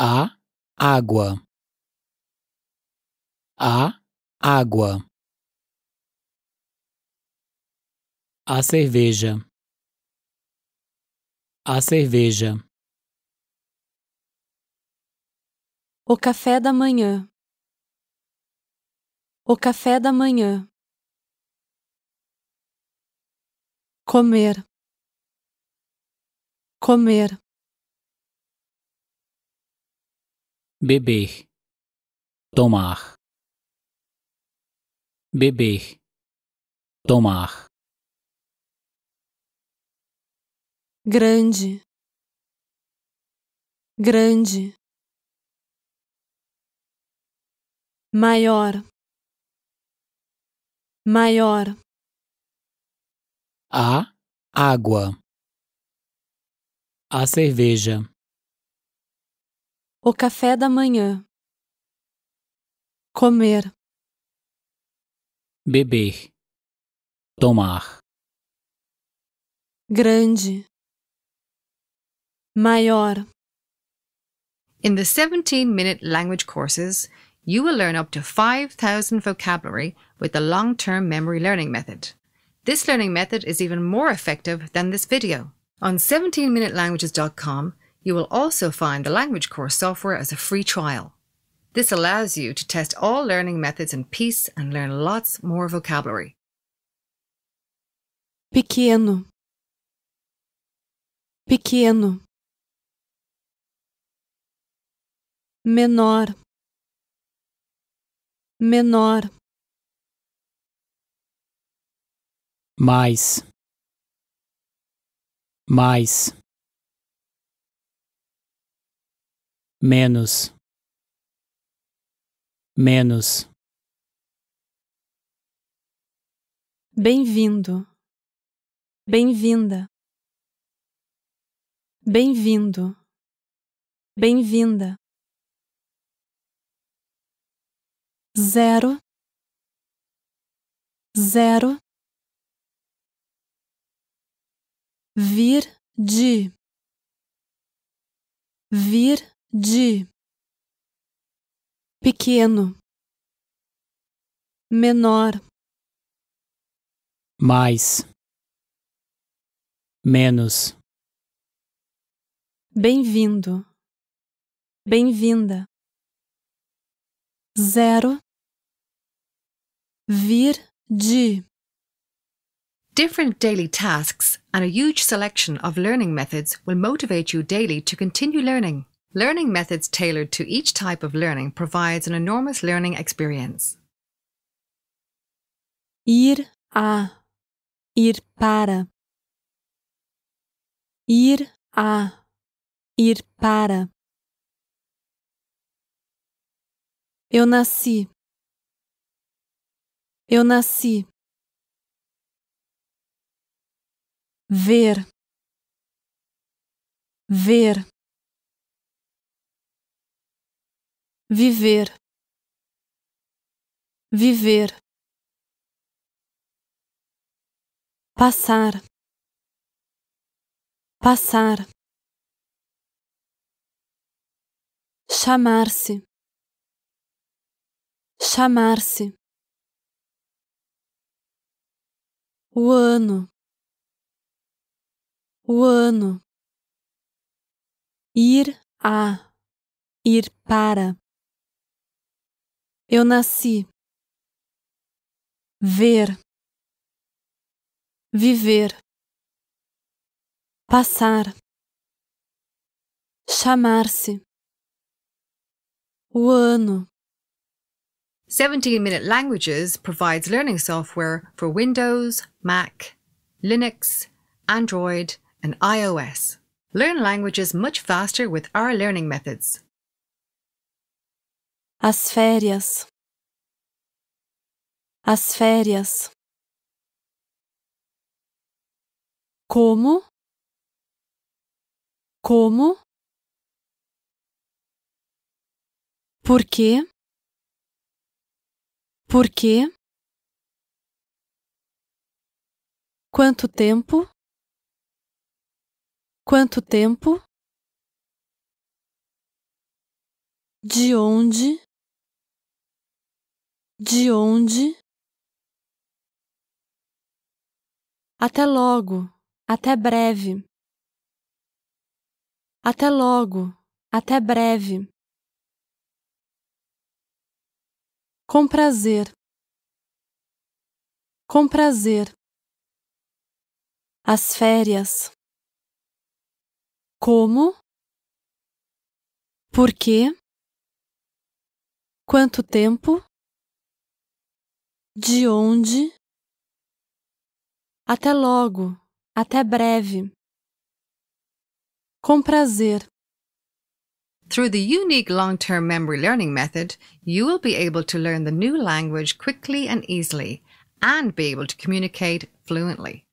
a água a água a cerveja a cerveja o café da manhã o café da manhã comer comer beber, tomar, beber, tomar. Grande, grande, maior, maior. A água, a cerveja O café da manhã. Comer. Beber. Tomar. Grande. Maior. In the 17 minute language courses, you will learn up to 5,000 vocabulary with the long term memory learning method. This learning method is even more effective than this video. On 17minutelanguages.com, you will also find the language course software as a free trial. This allows you to test all learning methods in peace and learn lots more vocabulary. Pequeno. Pequeno. Menor. Menor. Mais. Mais. menos, menos. Bem-vindo, bem-vinda, bem-vindo, bem-vinda. Zero, zero. Vir de, vir de pequeno, menor, mais, menos. Bem-vindo, bem-vinda. Zero, vir de. Different daily tasks and a huge selection of learning methods will motivate you daily to continue learning. Learning methods tailored to each type of learning provides an enormous learning experience. Ir a ir para ir a ir para Eu nasci Eu nasci ver ver viver, viver, passar, passar, chamar-se, chamar-se, o ano, o ano, ir a, ir para Eu nasci. Ver. Viver. Passar. Chamar-se. O ano. 17 Minute Languages provides learning software for Windows, Mac, Linux, Android, and iOS. Learn languages much faster with our learning methods. As férias. As férias. Como? Como? Por quê? Por quê? Quanto tempo? Quanto tempo? De onde? de onde. Até logo, até breve. Até logo, até breve. Com prazer. Com prazer. As férias. Como? Por quê? Quanto tempo? de onde. Até logo, até breve. Com prazer. Through the unique long term memory learning method, you will be able to learn the new language quickly and easily and be able to communicate fluently.